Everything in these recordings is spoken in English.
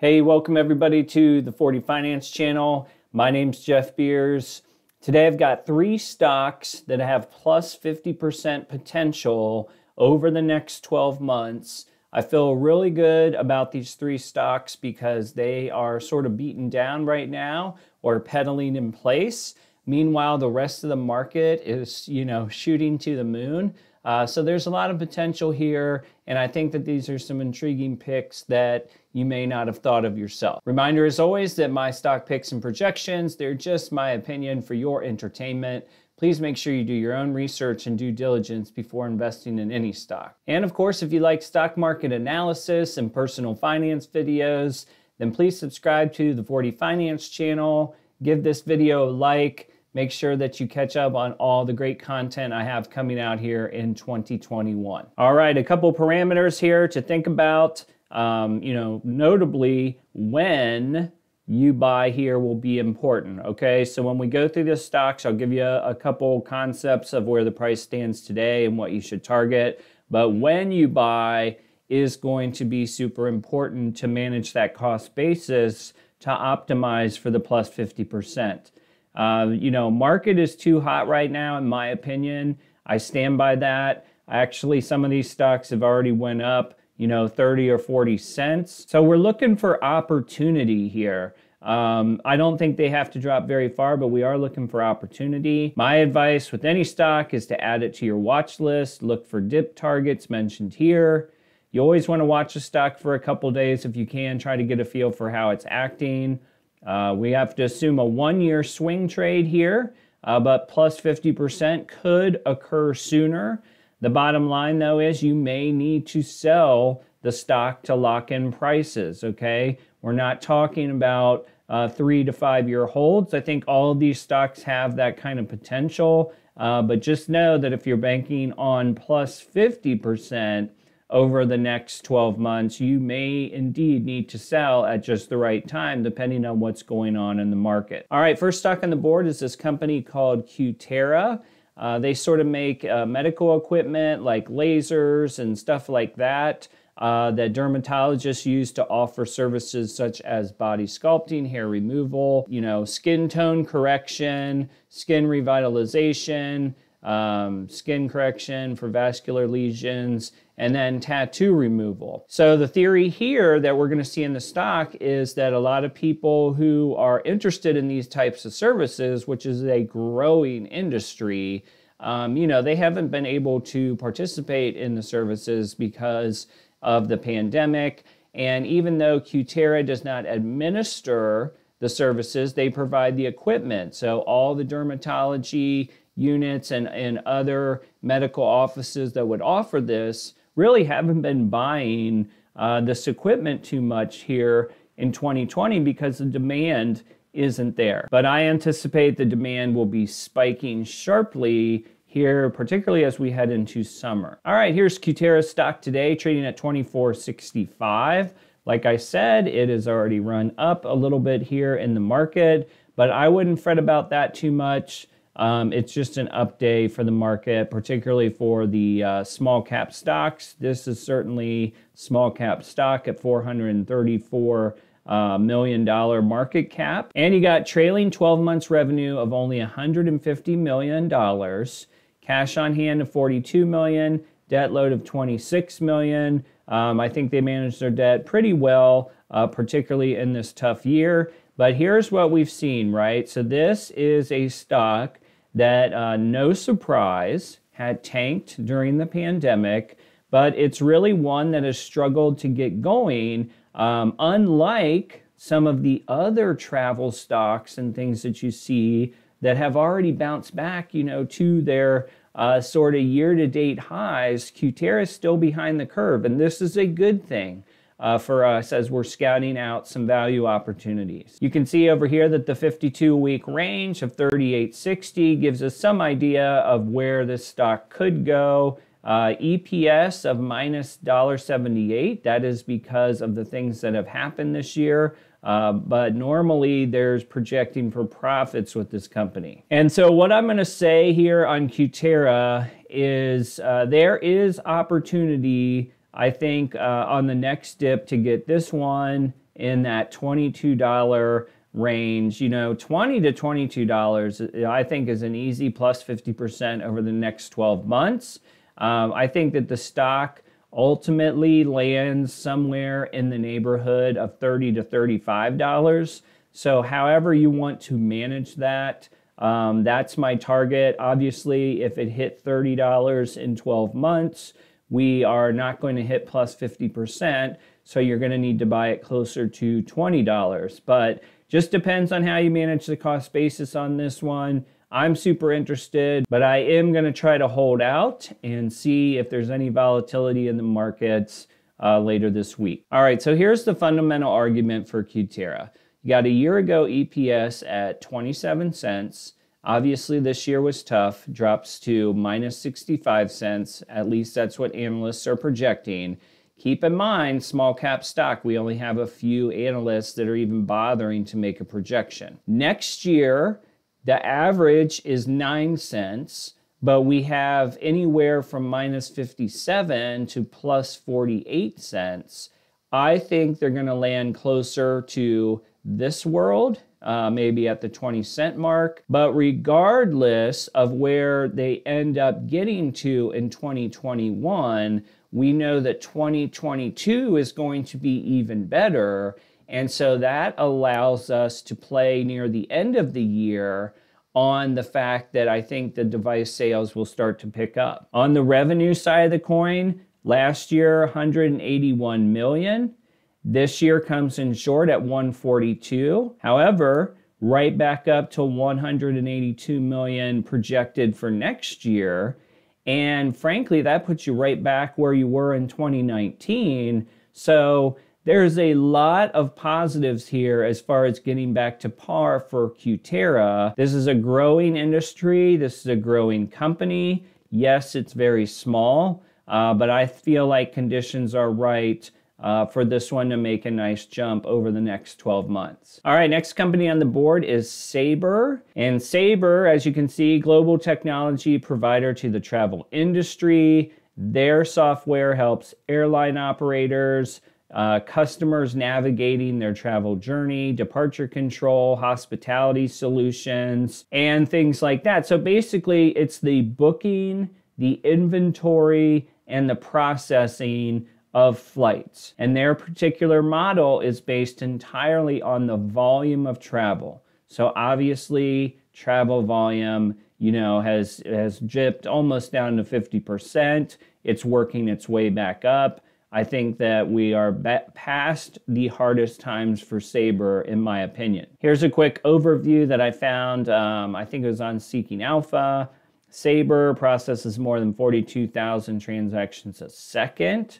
Hey, welcome everybody to the 40 Finance Channel. My name's Jeff Beers. Today I've got three stocks that have plus 50% potential over the next 12 months. I feel really good about these three stocks because they are sort of beaten down right now or pedaling in place. Meanwhile, the rest of the market is, you know, shooting to the moon. Uh, so there's a lot of potential here, and I think that these are some intriguing picks that you may not have thought of yourself. Reminder as always that my stock picks and projections, they're just my opinion for your entertainment. Please make sure you do your own research and due diligence before investing in any stock. And of course, if you like stock market analysis and personal finance videos, then please subscribe to the 40 Finance channel. Give this video a like make sure that you catch up on all the great content I have coming out here in 2021. All right, a couple parameters here to think about. Um, you know, notably when you buy here will be important. Okay, so when we go through the stocks, I'll give you a, a couple concepts of where the price stands today and what you should target. But when you buy is going to be super important to manage that cost basis to optimize for the plus 50%. Uh, you know, market is too hot right now, in my opinion. I stand by that. Actually, some of these stocks have already went up, you know, 30 or 40 cents. So we're looking for opportunity here. Um, I don't think they have to drop very far, but we are looking for opportunity. My advice with any stock is to add it to your watch list. Look for dip targets mentioned here. You always want to watch a stock for a couple days if you can, try to get a feel for how it's acting. Uh, we have to assume a one-year swing trade here, uh, but plus 50% could occur sooner. The bottom line, though, is you may need to sell the stock to lock in prices, okay? We're not talking about uh, three to five-year holds. I think all of these stocks have that kind of potential, uh, but just know that if you're banking on plus 50%, over the next 12 months, you may indeed need to sell at just the right time, depending on what's going on in the market. All right, first stock on the board is this company called Qtera. Uh, they sort of make uh, medical equipment like lasers and stuff like that. Uh, that dermatologists use to offer services such as body sculpting, hair removal, you know, skin tone correction, skin revitalization, um, skin correction for vascular lesions, and then tattoo removal. So the theory here that we're going to see in the stock is that a lot of people who are interested in these types of services, which is a growing industry, um, you know, they haven't been able to participate in the services because of the pandemic. And even though Qtera does not administer the services, they provide the equipment. So all the dermatology units and, and other medical offices that would offer this really haven't been buying uh, this equipment too much here in 2020 because the demand isn't there. But I anticipate the demand will be spiking sharply here, particularly as we head into summer. All right, here's Qtera stock today, trading at 24.65. Like I said, it has already run up a little bit here in the market, but I wouldn't fret about that too much. Um, it's just an update for the market, particularly for the uh, small cap stocks. This is certainly small cap stock at 434 uh, million dollar market cap, and you got trailing 12 months revenue of only 150 million dollars, cash on hand of 42 million, debt load of 26 million. Um, I think they managed their debt pretty well, uh, particularly in this tough year. But here's what we've seen, right? So this is a stock that, uh, no surprise, had tanked during the pandemic, but it's really one that has struggled to get going, um, unlike some of the other travel stocks and things that you see that have already bounced back, you know, to their uh, sort of year-to-date highs. Qtera is still behind the curve, and this is a good thing uh, for us as we're scouting out some value opportunities. You can see over here that the 52 week range of 3860 gives us some idea of where this stock could go. Uh, EPS of minus $1.78, that is because of the things that have happened this year. Uh, but normally there's projecting for profits with this company. And so, what I'm going to say here on Qtera is uh, there is opportunity I think uh, on the next dip to get this one in that $22 range, you know, 20 to $22, uh, I think is an easy plus 50% over the next 12 months. Um, I think that the stock ultimately lands somewhere in the neighborhood of 30 to $35. So, however you want to manage that, um, that's my target. Obviously, if it hit $30 in 12 months, we are not going to hit plus 50%, so you're going to need to buy it closer to $20. But just depends on how you manage the cost basis on this one. I'm super interested, but I am going to try to hold out and see if there's any volatility in the markets uh, later this week. All right, so here's the fundamental argument for Qtera. You got a year ago EPS at 27 cents. Obviously, this year was tough, drops to minus 65 cents. At least that's what analysts are projecting. Keep in mind, small cap stock, we only have a few analysts that are even bothering to make a projection. Next year, the average is 9 cents, but we have anywhere from minus 57 to plus 48 cents. I think they're going to land closer to this world uh, maybe at the 20 cent mark. But regardless of where they end up getting to in 2021, we know that 2022 is going to be even better. And so that allows us to play near the end of the year on the fact that I think the device sales will start to pick up. On the revenue side of the coin, last year 181 million, this year comes in short at 142. However, right back up to 182 million projected for next year. And frankly, that puts you right back where you were in 2019. So there's a lot of positives here as far as getting back to par for Qtera. This is a growing industry, this is a growing company. Yes, it's very small, uh, but I feel like conditions are right uh, for this one to make a nice jump over the next 12 months. All right, next company on the board is Sabre. And Sabre, as you can see, global technology provider to the travel industry. Their software helps airline operators, uh, customers navigating their travel journey, departure control, hospitality solutions, and things like that. So basically, it's the booking, the inventory, and the processing of flights. And their particular model is based entirely on the volume of travel. So obviously, travel volume, you know, has has dipped almost down to 50%. It's working its way back up. I think that we are past the hardest times for Sabre, in my opinion. Here's a quick overview that I found. Um, I think it was on Seeking Alpha. Sabre processes more than 42,000 transactions a second.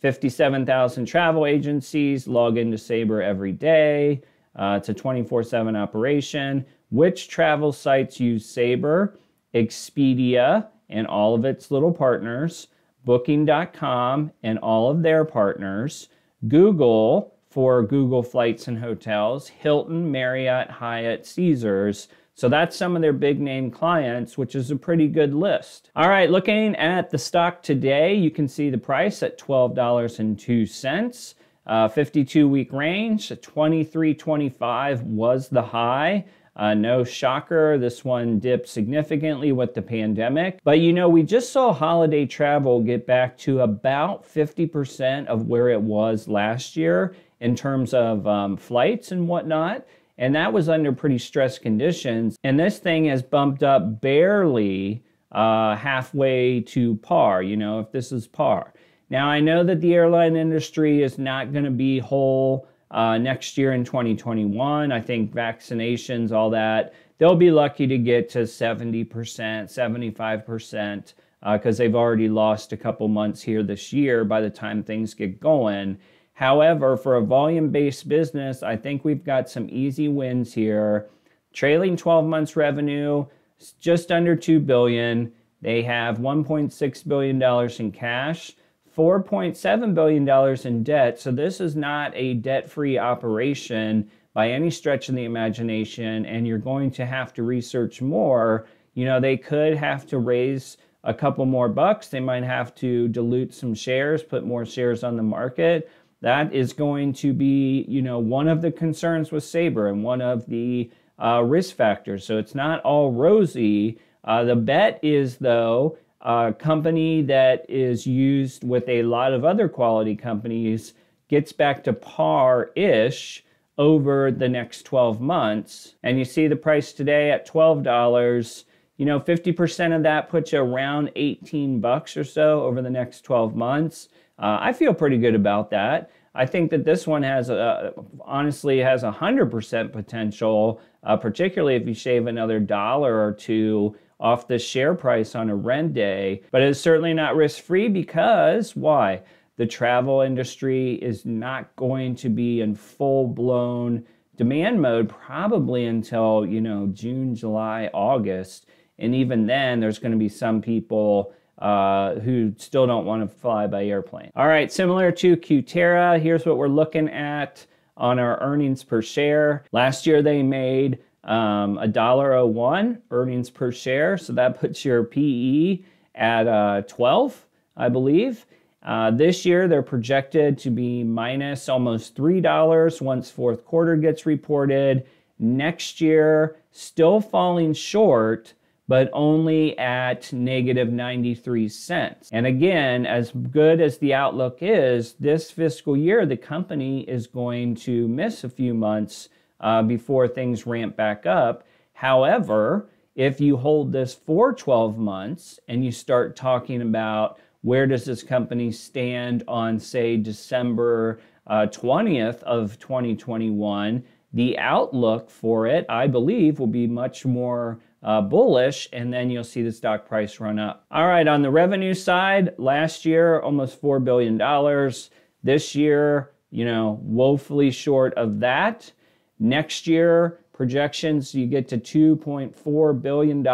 57,000 travel agencies log into Sabre every day. Uh, it's a 24 7 operation. Which travel sites use Sabre? Expedia and all of its little partners, Booking.com and all of their partners, Google for Google Flights and Hotels, Hilton, Marriott, Hyatt, Caesars. So that's some of their big name clients, which is a pretty good list. All right, looking at the stock today, you can see the price at $12.02. Uh, 52 week range, 23.25 was the high. Uh, no shocker, this one dipped significantly with the pandemic. But you know, we just saw holiday travel get back to about 50% of where it was last year in terms of um, flights and whatnot. And that was under pretty stressed conditions. And this thing has bumped up barely uh, halfway to par, you know, if this is par. Now, I know that the airline industry is not going to be whole uh, next year in 2021. I think vaccinations, all that, they'll be lucky to get to 70%, 75%, because uh, they've already lost a couple months here this year by the time things get going. However, for a volume based business, I think we've got some easy wins here. Trailing 12 months revenue, just under 2 billion. They have 1.6 billion dollars in cash, 4.7 billion dollars in debt. So this is not a debt-free operation by any stretch of the imagination and you're going to have to research more. You know, they could have to raise a couple more bucks. They might have to dilute some shares, put more shares on the market that is going to be, you know, one of the concerns with Sabre and one of the uh, risk factors. So it's not all rosy. Uh, the bet is, though, a company that is used with a lot of other quality companies gets back to par ish over the next 12 months. And you see the price today at $12. You know, 50% of that puts you around 18 bucks or so over the next 12 months. Uh, I feel pretty good about that. I think that this one has a, honestly has a hundred percent potential, uh, particularly if you shave another dollar or two off the share price on a rent day. But it's certainly not risk free because why? The travel industry is not going to be in full blown demand mode probably until you know June, July, August, and even then, there's going to be some people uh, who still don't want to fly by airplane. All right, similar to Qtera, here's what we're looking at on our earnings per share. Last year they made um, $1.01 earnings per share, so that puts your PE at uh, 12, I believe. Uh, this year, they're projected to be minus almost $3 once fourth quarter gets reported. Next year, still falling short, but only at negative 93 cents. And again, as good as the outlook is, this fiscal year, the company is going to miss a few months uh, before things ramp back up. However, if you hold this for 12 months and you start talking about where does this company stand on, say, December uh, 20th of 2021, the outlook for it, I believe, will be much more uh, bullish, and then you'll see the stock price run up. All right, on the revenue side, last year, almost $4 billion. This year, you know, woefully short of that. Next year, projections, you get to $2.4 billion.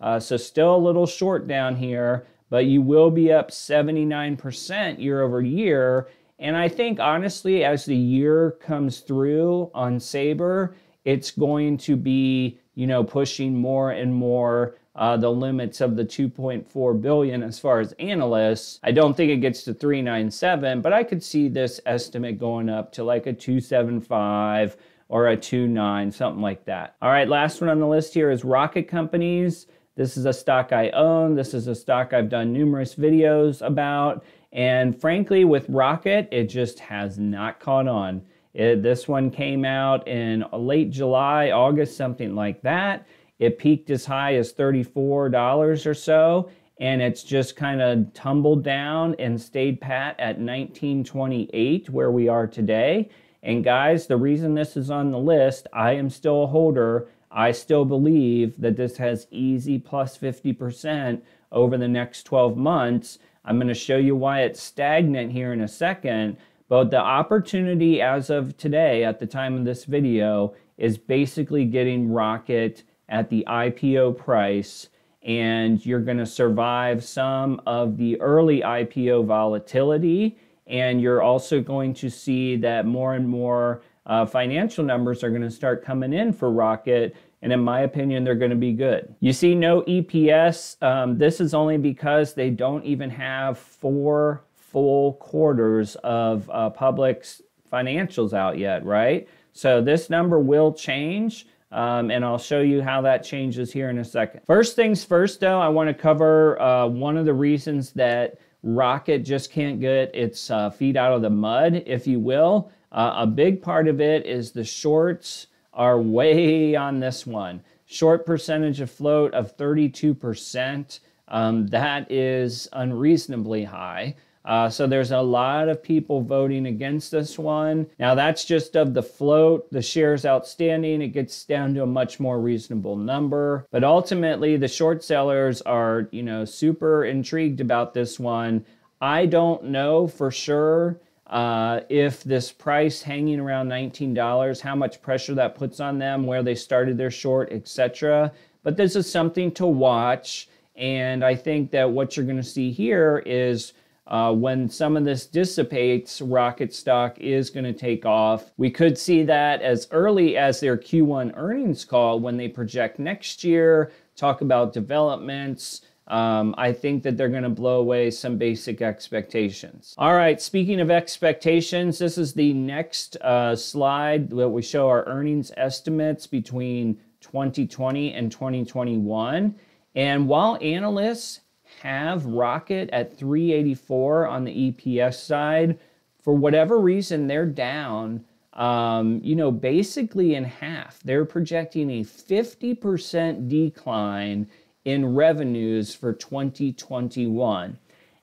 Uh, so still a little short down here, but you will be up 79% year over year. And I think honestly, as the year comes through on Sabre, it's going to be you know, pushing more and more uh, the limits of the 2.4 billion as far as analysts. I don't think it gets to 397, but I could see this estimate going up to like a 275 or a 29, something like that. All right, last one on the list here is Rocket Companies. This is a stock I own. This is a stock I've done numerous videos about. And frankly, with Rocket, it just has not caught on. It, uh, this one came out in late July, August, something like that. It peaked as high as $34 or so, and it's just kind of tumbled down and stayed pat at 1928, where we are today. And guys, the reason this is on the list, I am still a holder. I still believe that this has easy plus 50% over the next 12 months. I'm going to show you why it's stagnant here in a second, but the opportunity as of today, at the time of this video, is basically getting Rocket at the IPO price, and you're going to survive some of the early IPO volatility. And you're also going to see that more and more uh, financial numbers are going to start coming in for Rocket. And in my opinion, they're going to be good. You see, no EPS. Um, this is only because they don't even have four full quarters of uh, public's financials out yet, right? So this number will change. Um, and I'll show you how that changes here in a second. First things first, though, I want to cover uh, one of the reasons that Rocket just can't get its uh, feet out of the mud, if you will. Uh, a big part of it is the shorts are way on this one. Short percentage of float of 32%. Um, that is unreasonably high. Uh, so there's a lot of people voting against this one. Now, that's just of the float. The shares outstanding, it gets down to a much more reasonable number. But ultimately, the short sellers are, you know, super intrigued about this one. I don't know for sure. Uh, if this price hanging around $19, how much pressure that puts on them, where they started their short, etc. But this is something to watch. And I think that what you're going to see here is uh, when some of this dissipates, rocket stock is going to take off. We could see that as early as their Q1 earnings call when they project next year, talk about developments. Um, I think that they're going to blow away some basic expectations. All right, speaking of expectations, this is the next uh, slide that we show our earnings estimates between 2020 and 2021. And while analysts have Rocket at 384 on the EPS side. For whatever reason, they're down, um, you know, basically in half. They're projecting a 50% decline in revenues for 2021.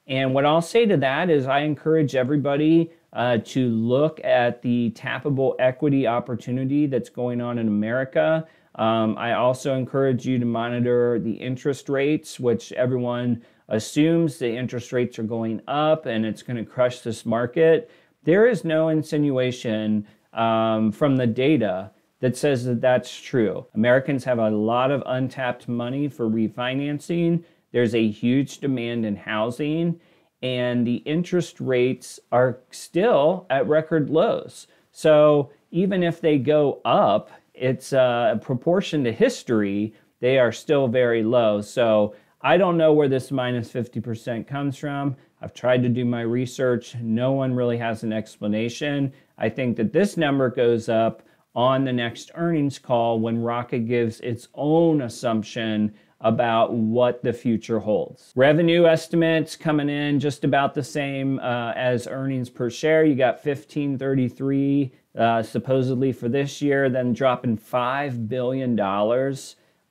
And what I'll say to that is I encourage everybody uh, to look at the tappable equity opportunity that's going on in America. Um, I also encourage you to monitor the interest rates, which everyone assumes the interest rates are going up and it's going to crush this market. There is no insinuation um, from the data that says that that's true. Americans have a lot of untapped money for refinancing. There's a huge demand in housing and the interest rates are still at record lows. So even if they go up, it's uh, a proportion to history, they are still very low. So I don't know where this minus 50% comes from. I've tried to do my research. No one really has an explanation. I think that this number goes up on the next earnings call when Rocket gives its own assumption about what the future holds. Revenue estimates coming in just about the same uh, as earnings per share. You got 1533 uh, supposedly for this year, then dropping $5 billion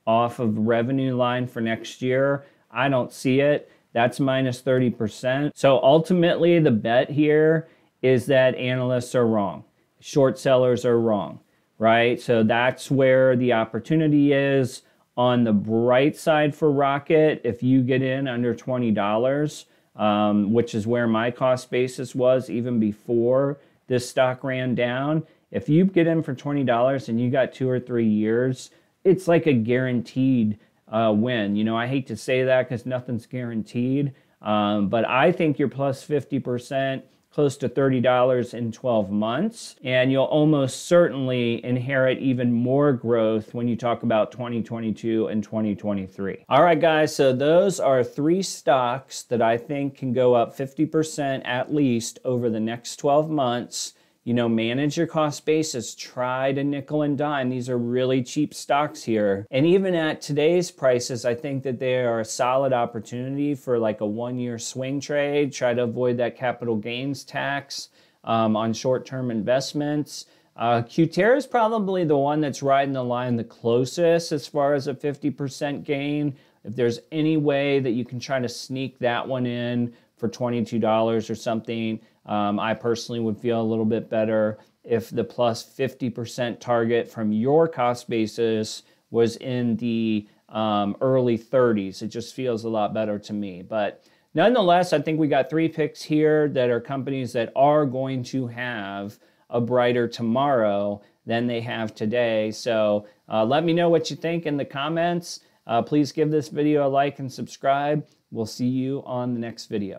off of revenue line for next year. I don't see it. That's minus 30%. So ultimately, the bet here is that analysts are wrong, short sellers are wrong, right? So that's where the opportunity is on the bright side for Rocket, if you get in under $20, um, which is where my cost basis was even before this stock ran down, if you get in for $20 and you got two or three years, it's like a guaranteed uh, win. You know, I hate to say that because nothing's guaranteed, um, but I think you're plus 50% close to $30 in 12 months. And you'll almost certainly inherit even more growth when you talk about 2022 and 2023. All right, guys, so those are three stocks that I think can go up 50% at least over the next 12 months you know, manage your cost basis, try to nickel and dime. These are really cheap stocks here. And even at today's prices, I think that they are a solid opportunity for like a one year swing trade. Try to avoid that capital gains tax um, on short term investments. Uh, Qtera is probably the one that's riding the line the closest as far as a 50% gain. If there's any way that you can try to sneak that one in for $22 or something, um, I personally would feel a little bit better if the plus 50% target from your cost basis was in the um, early 30s. It just feels a lot better to me. But nonetheless, I think we got three picks here that are companies that are going to have a brighter tomorrow than they have today. So uh, let me know what you think in the comments. Uh, please give this video a like and subscribe. We'll see you on the next video.